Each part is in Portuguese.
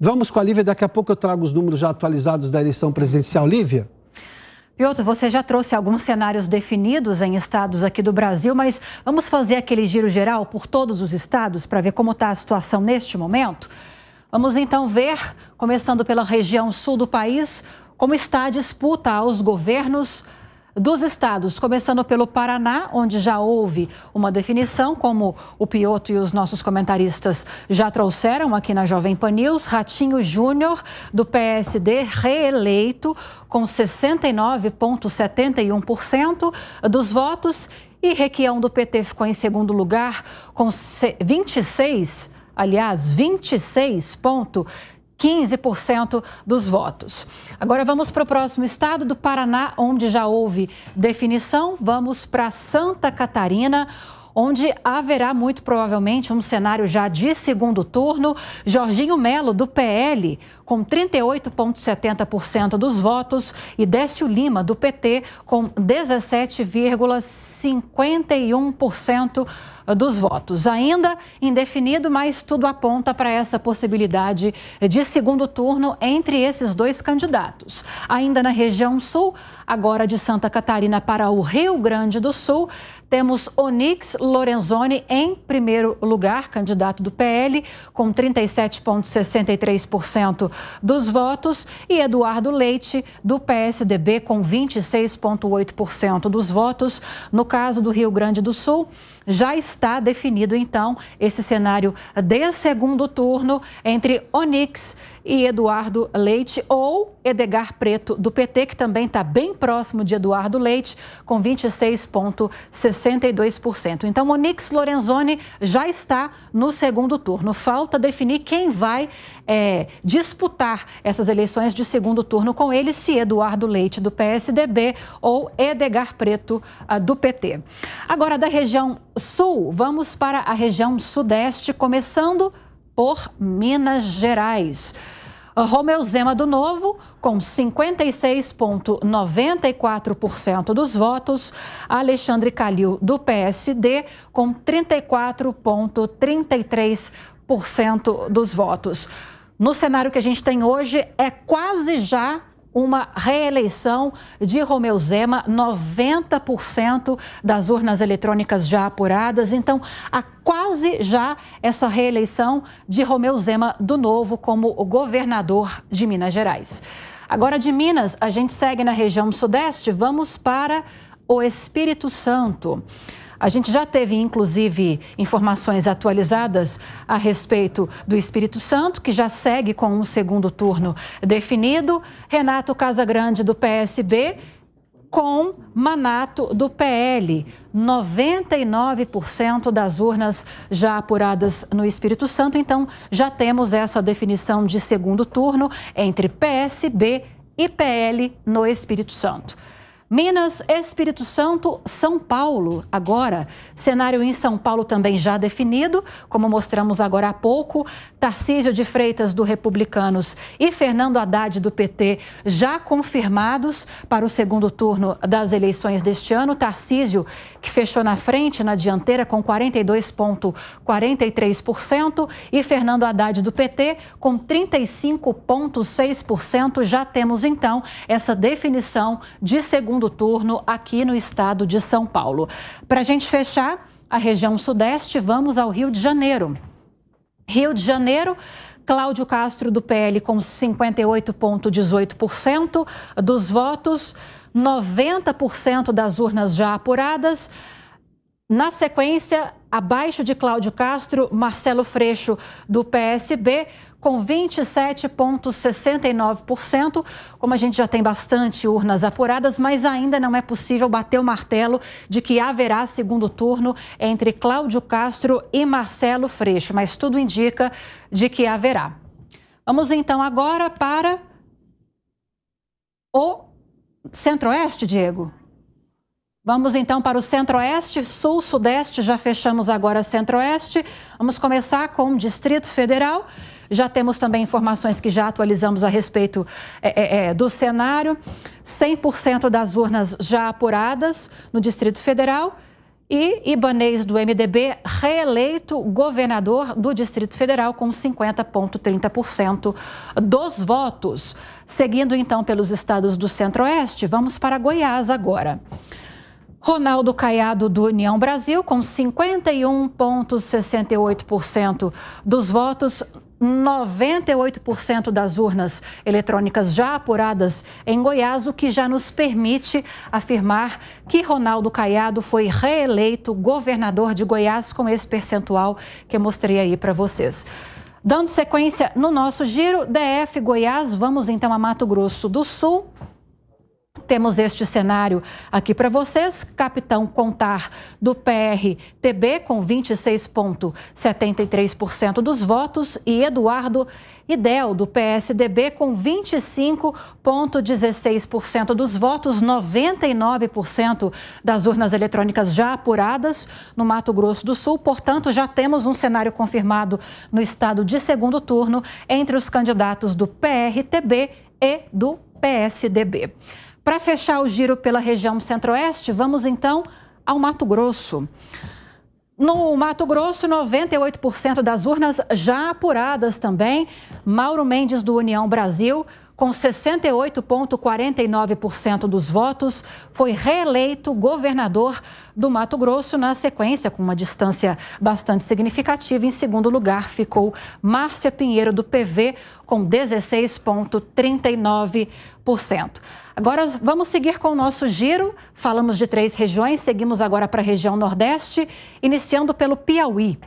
Vamos com a Lívia, daqui a pouco eu trago os números já atualizados da eleição presidencial. Lívia? Piotr, você já trouxe alguns cenários definidos em estados aqui do Brasil, mas vamos fazer aquele giro geral por todos os estados para ver como está a situação neste momento? Vamos então ver, começando pela região sul do país, como está a disputa aos governos dos estados, começando pelo Paraná, onde já houve uma definição, como o Pioto e os nossos comentaristas já trouxeram aqui na Jovem Pan News. Ratinho Júnior, do PSD, reeleito com 69,71% dos votos. E Requião do PT ficou em segundo lugar com 26, aliás, 26,75%. 15% dos votos. Agora vamos para o próximo estado do Paraná, onde já houve definição. Vamos para Santa Catarina onde haverá muito provavelmente um cenário já de segundo turno. Jorginho Melo, do PL, com 38,70% dos votos, e Décio Lima, do PT, com 17,51% dos votos. Ainda indefinido, mas tudo aponta para essa possibilidade de segundo turno entre esses dois candidatos. Ainda na região sul, Agora de Santa Catarina para o Rio Grande do Sul, temos Onix Lorenzoni em primeiro lugar, candidato do PL, com 37,63% dos votos, e Eduardo Leite, do PSDB, com 26,8% dos votos. No caso do Rio Grande do Sul, já está definido, então, esse cenário de segundo turno entre Onix e Eduardo Leite ou Edgar Preto, do PT, que também está bem próximo de Eduardo Leite, com 26,62%. Então, Onix Lorenzoni já está no segundo turno. Falta definir quem vai é, disputar essas eleições de segundo turno com ele, se Eduardo Leite, do PSDB, ou Edgar Preto, do PT. Agora, da região sul, vamos para a região sudeste, começando por Minas Gerais. Romeu Zema do Novo, com 56,94% dos votos. Alexandre Calil, do PSD, com 34,33% dos votos. No cenário que a gente tem hoje, é quase já uma reeleição de Romeu Zema, 90% das urnas eletrônicas já apuradas. Então, há quase já essa reeleição de Romeu Zema do Novo como governador de Minas Gerais. Agora, de Minas, a gente segue na região sudeste, vamos para o Espírito Santo. A gente já teve, inclusive, informações atualizadas a respeito do Espírito Santo, que já segue com um segundo turno definido. Renato Casagrande, do PSB, com Manato do PL. 99% das urnas já apuradas no Espírito Santo, então já temos essa definição de segundo turno entre PSB e PL no Espírito Santo. Minas, Espírito Santo, São Paulo. Agora, cenário em São Paulo também já definido, como mostramos agora há pouco. Tarcísio de Freitas, do Republicanos, e Fernando Haddad, do PT, já confirmados para o segundo turno das eleições deste ano. Tarcísio, que fechou na frente, na dianteira, com 42,43%, e Fernando Haddad, do PT, com 35,6%. Já temos, então, essa definição de segundo segundo turno aqui no estado de São Paulo. Para a gente fechar a região sudeste, vamos ao Rio de Janeiro. Rio de Janeiro. Cláudio Castro do PL com 58,18% dos votos, 90% das urnas já apuradas. Na sequência, abaixo de Cláudio Castro, Marcelo Freixo, do PSB, com 27,69%. Como a gente já tem bastante urnas apuradas, mas ainda não é possível bater o martelo de que haverá segundo turno entre Cláudio Castro e Marcelo Freixo, mas tudo indica de que haverá. Vamos então agora para o Centro-Oeste, Diego. Vamos então para o Centro-Oeste, Sul, Sudeste, já fechamos agora Centro-Oeste. Vamos começar com o Distrito Federal. Já temos também informações que já atualizamos a respeito é, é, é do cenário. 100% das urnas já apuradas no Distrito Federal. E Ibanês do MDB reeleito governador do Distrito Federal com 50,30% dos votos. Seguindo então pelos estados do Centro-Oeste, vamos para Goiás agora. Ronaldo Caiado do União Brasil, com 51,68% dos votos, 98% das urnas eletrônicas já apuradas em Goiás, o que já nos permite afirmar que Ronaldo Caiado foi reeleito governador de Goiás com esse percentual que eu mostrei aí para vocês. Dando sequência no nosso giro DF Goiás, vamos então a Mato Grosso do Sul temos este cenário aqui para vocês. Capitão Contar do PRTB com 26,73% dos votos e Eduardo Idel do PSDB com 25,16% dos votos, 99% das urnas eletrônicas já apuradas no Mato Grosso do Sul. Portanto, já temos um cenário confirmado no estado de segundo turno entre os candidatos do PRTB e do PSDB. Para fechar o giro pela região centro-oeste, vamos então ao Mato Grosso. No Mato Grosso, 98% das urnas já apuradas também. Mauro Mendes, do União Brasil, com 68,49% dos votos, foi reeleito governador do Mato Grosso. Na sequência, com uma distância bastante significativa, em segundo lugar ficou Márcia Pinheiro, do PV, com 16,39%. Agora vamos seguir com o nosso giro. Falamos de três regiões, seguimos agora para a região Nordeste, iniciando pelo Piauí.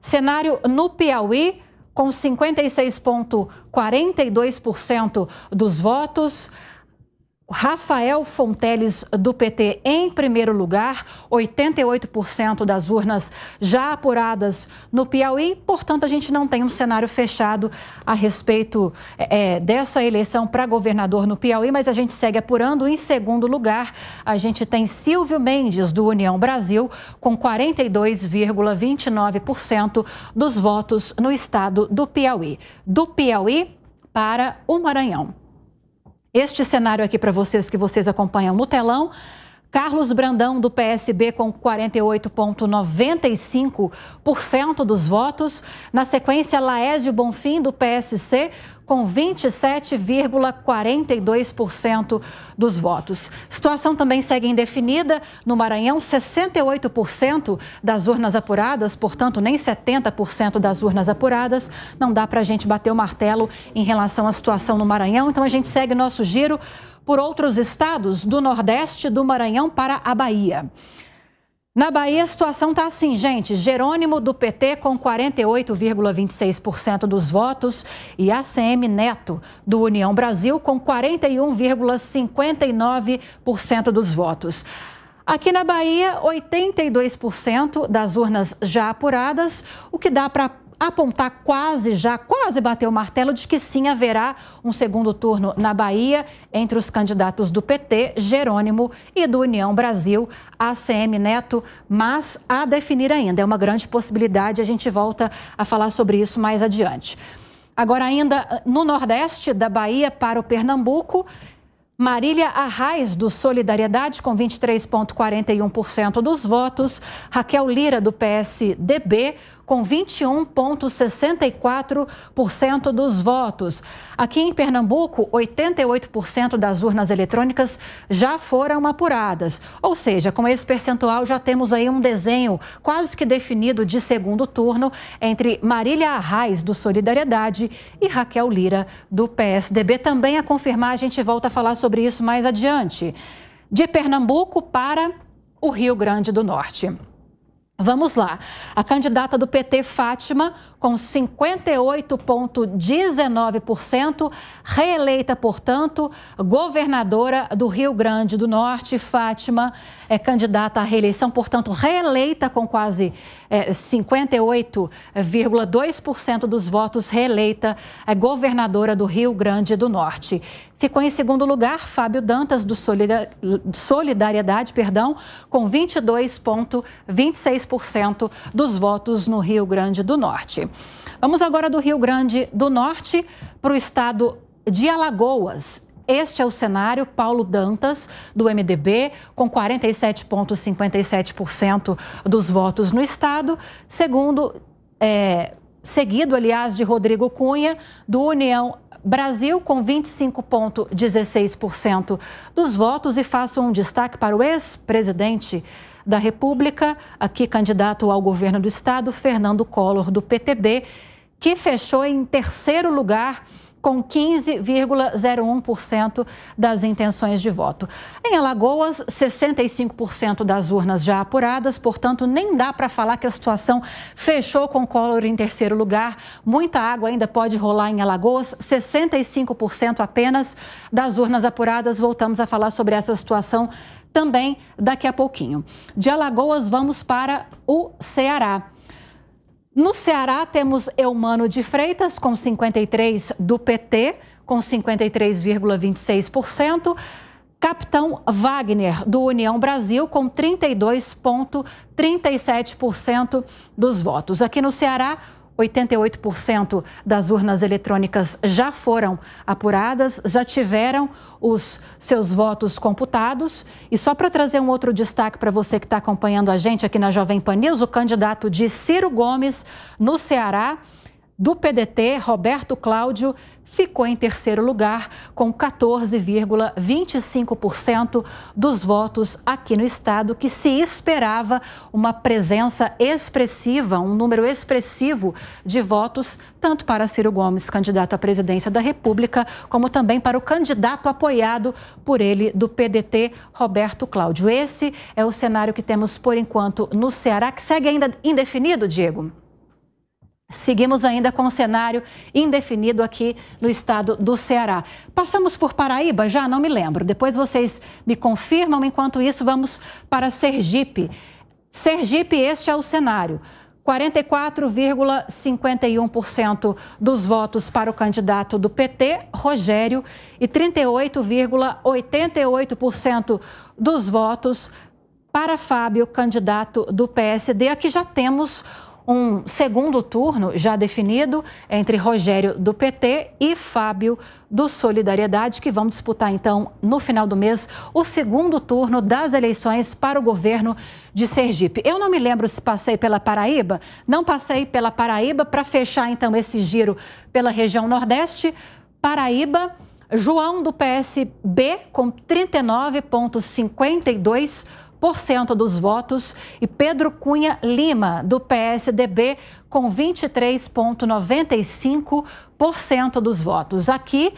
Cenário no Piauí com 56,42% dos votos. Rafael Fonteles, do PT, em primeiro lugar, 88% das urnas já apuradas no Piauí. Portanto, a gente não tem um cenário fechado a respeito é, é, dessa eleição para governador no Piauí, mas a gente segue apurando. Em segundo lugar, a gente tem Silvio Mendes, do União Brasil, com 42,29% dos votos no estado do Piauí. Do Piauí para o Maranhão. Este cenário aqui para vocês que vocês acompanham no telão. Carlos Brandão, do PSB, com 48,95% dos votos. Na sequência, Laésio Bonfim, do PSC, com 27,42% dos votos. Situação também segue indefinida. No Maranhão, 68% das urnas apuradas, portanto, nem 70% das urnas apuradas. Não dá para a gente bater o martelo em relação à situação no Maranhão, então a gente segue nosso giro por outros estados do Nordeste, do Maranhão para a Bahia. Na Bahia, a situação está assim, gente. Jerônimo do PT com 48,26% dos votos e ACM Neto do União Brasil com 41,59% dos votos. Aqui na Bahia, 82% das urnas já apuradas, o que dá para apontar quase já, quase bateu o martelo, de que sim haverá um segundo turno na Bahia entre os candidatos do PT, Jerônimo, e do União Brasil, ACM Neto, mas a definir ainda. É uma grande possibilidade, a gente volta a falar sobre isso mais adiante. Agora, ainda eh, no Nordeste, da Bahia para o Pernambuco, Marília Arraes, do Solidariedade, com 23,41% dos votos. Raquel Lira, do PSDB, com 21,64% dos votos. Aqui em Pernambuco, 88% das urnas eletrônicas já foram apuradas. Ou seja, com esse percentual já temos aí um desenho quase que definido de segundo turno entre Marília Arraes, do Solidariedade, e Raquel Lira, do PSDB. Também a confirmar, a gente volta a falar sobre isso mais adiante. De Pernambuco para o Rio Grande do Norte. Vamos lá. A candidata do PT, Fátima, com 58,19%, reeleita, portanto, governadora do Rio Grande do Norte. Fátima é candidata à reeleição, portanto, reeleita com quase é, 58,2% dos votos, reeleita é governadora do Rio Grande do Norte. Ficou em segundo lugar Fábio Dantas, do Solidariedade, perdão, com 22,26% dos votos no Rio Grande do Norte. Vamos agora do Rio Grande do Norte para o estado de Alagoas. Este é o cenário. Paulo Dantas, do MDB, com 47,57% dos votos no estado, segundo, é, seguido, aliás, de Rodrigo Cunha, do União Brasil, com 25,16% dos votos, e faço um destaque para o ex-presidente da República, aqui candidato ao governo do estado, Fernando Collor, do PTB, que fechou em terceiro lugar com 15,01% das intenções de voto. Em Alagoas, 65% das urnas já apuradas, portanto, nem dá para falar que a situação fechou com Collor em terceiro lugar. Muita água ainda pode rolar em Alagoas, 65% apenas das urnas apuradas. Voltamos a falar sobre essa situação também daqui a pouquinho. De Alagoas, vamos para o Ceará. No Ceará, temos Eumano de Freitas, com 53% do PT, com 53,26%. Capitão Wagner, do União Brasil, com 32,37% dos votos. Aqui no Ceará, 88% das urnas eletrônicas já foram apuradas, já tiveram os seus votos computados. E só para trazer um outro destaque para você que está acompanhando a gente aqui na Jovem Pan News, o candidato de Ciro Gomes no Ceará do PDT, Roberto Cláudio, ficou em terceiro lugar, com 14,25% dos votos aqui no estado, que se esperava uma presença expressiva, um número expressivo de votos, tanto para Ciro Gomes, candidato à presidência da República, como também para o candidato apoiado por ele do PDT, Roberto Cláudio. Esse é o cenário que temos por enquanto no Ceará, que segue ainda indefinido, Diego. Seguimos ainda com o cenário indefinido aqui no estado do Ceará. Passamos por Paraíba? Já não me lembro. Depois vocês me confirmam. Enquanto isso, vamos para Sergipe. Sergipe, este é o cenário. 44,51% dos votos para o candidato do PT, Rogério, e 38,88% dos votos para Fábio, candidato do PSD. Aqui já temos um segundo turno já definido entre Rogério do PT e Fábio do Solidariedade, que vão disputar então no final do mês o segundo turno das eleições para o governo de Sergipe. Eu não me lembro se passei pela Paraíba, não passei pela Paraíba para fechar então esse giro pela região Nordeste. Paraíba, João do PSB com 39,52% cento dos votos e Pedro Cunha Lima, do PSDB, com 23,95% dos votos. Aqui,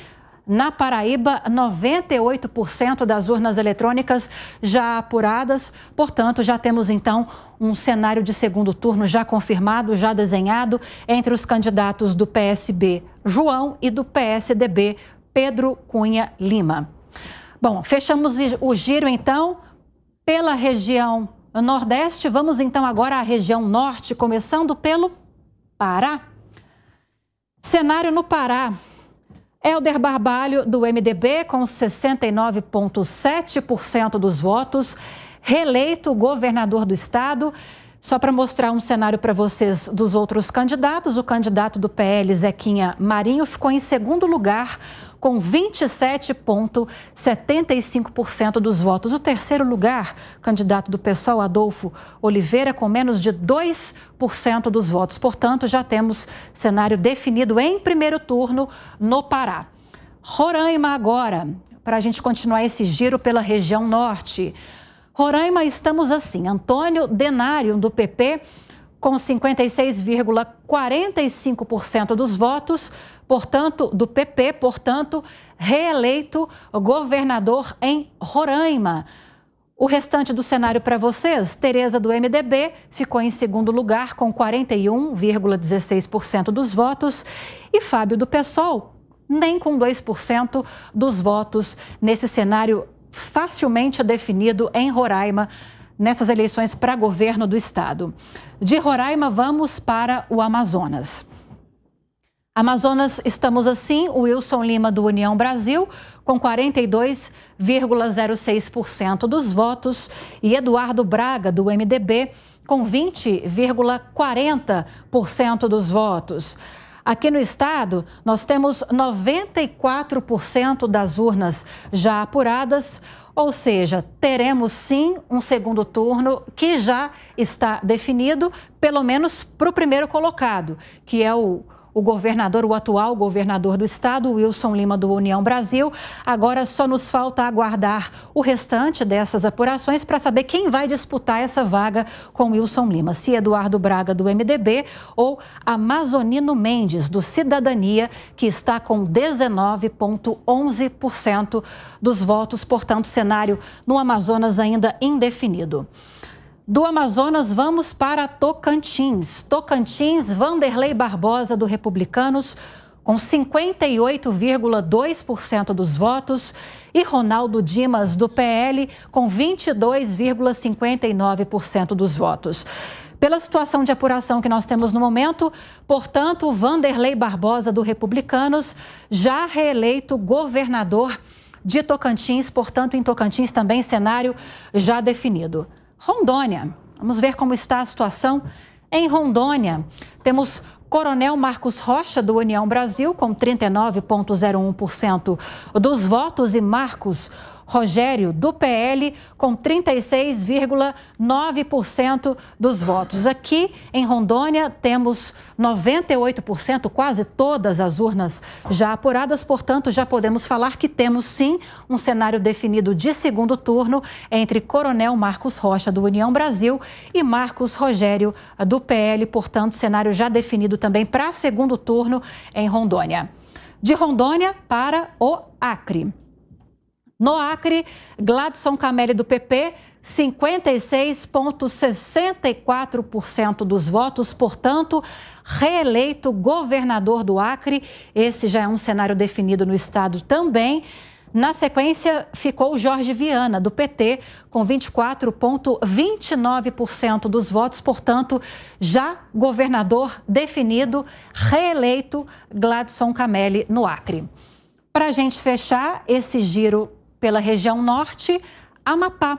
na Paraíba, 98% das urnas eletrônicas já apuradas. Portanto, já temos então um cenário de segundo turno já confirmado, já desenhado entre os candidatos do PSB, João, e do PSDB, Pedro Cunha Lima. Bom, fechamos o giro então pela região Nordeste. Vamos então agora à região Norte, começando pelo Pará. Cenário no Pará. Helder Barbalho, do MDB, com 69,7% dos votos, reeleito governador do estado só para mostrar um cenário para vocês dos outros candidatos, o candidato do PL, Zequinha Marinho, ficou em segundo lugar com 27,75% dos votos. O terceiro lugar, candidato do PSOL, Adolfo Oliveira, com menos de 2% dos votos. Portanto, já temos cenário definido em primeiro turno no Pará. Roraima agora, para a gente continuar esse giro pela região norte. Roraima, estamos assim. Antônio Denário, do PP, com 56,45% dos votos, portanto, do PP, portanto, reeleito governador em Roraima. O restante do cenário para vocês, Tereza do MDB ficou em segundo lugar com 41,16% dos votos e Fábio do PSOL nem com 2% dos votos nesse cenário facilmente é definido em Roraima nessas eleições para governo do estado. De Roraima, vamos para o Amazonas. Amazonas, estamos assim, o Wilson Lima do União Brasil, com 42,06% dos votos, e Eduardo Braga, do MDB, com 20,40% dos votos. Aqui no estado, nós temos 94% das urnas já apuradas, ou seja, teremos sim um segundo turno que já está definido, pelo menos para o primeiro colocado, que é o o governador, o atual governador do estado, Wilson Lima do União Brasil, agora só nos falta aguardar o restante dessas apurações para saber quem vai disputar essa vaga com Wilson Lima. Se Eduardo Braga do MDB ou Amazonino Mendes do Cidadania, que está com 19,11% dos votos, portanto, cenário no Amazonas ainda indefinido. Do Amazonas, vamos para Tocantins. Tocantins, Vanderlei Barbosa, do Republicanos, com 58,2% dos votos, e Ronaldo Dimas, do PL, com 22,59% dos votos. Pela situação de apuração que nós temos no momento, portanto, Vanderlei Barbosa, do Republicanos, já reeleito governador de Tocantins, portanto, em Tocantins também cenário já definido. Rondônia. Vamos ver como está a situação em Rondônia. Temos Coronel Marcos Rocha, do União Brasil, com 39,01% dos votos, e Marcos Rogério, do PL, com 36,9% dos votos. Aqui em Rondônia, temos 98%, quase todas as urnas já apuradas, portanto, já podemos falar que temos sim um cenário definido de segundo turno entre Coronel Marcos Rocha, do União Brasil, e Marcos Rogério, do PL, portanto, cenário já definido também para segundo turno em Rondônia. De Rondônia para o Acre. No Acre, Gladson Camelli do PP, 56,64% dos votos, portanto, reeleito governador do Acre. Esse já é um cenário definido no estado também. Na sequência, ficou Jorge Viana, do PT, com 24,29% dos votos, portanto, já governador definido, reeleito Gladson Camelli no Acre. Para a gente fechar esse giro pela região norte, Amapá.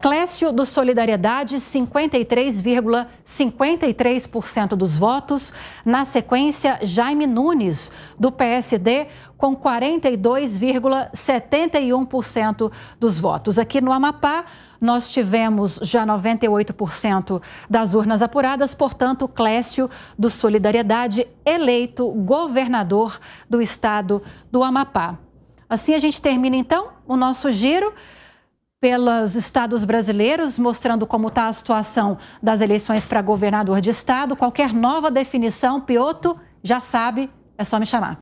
Clécio do Solidariedade, 53,53% dos votos. Na sequência, Jaime Nunes, do PSD, com 42,71% dos votos. Aqui no Amapá, nós tivemos já 98% das urnas apuradas, portanto, Clécio do Solidariedade, eleito governador do estado do Amapá. Assim a gente termina então o nosso giro pelos estados brasileiros, mostrando como está a situação das eleições para governador de estado. Qualquer nova definição, Pioto já sabe, é só me chamar.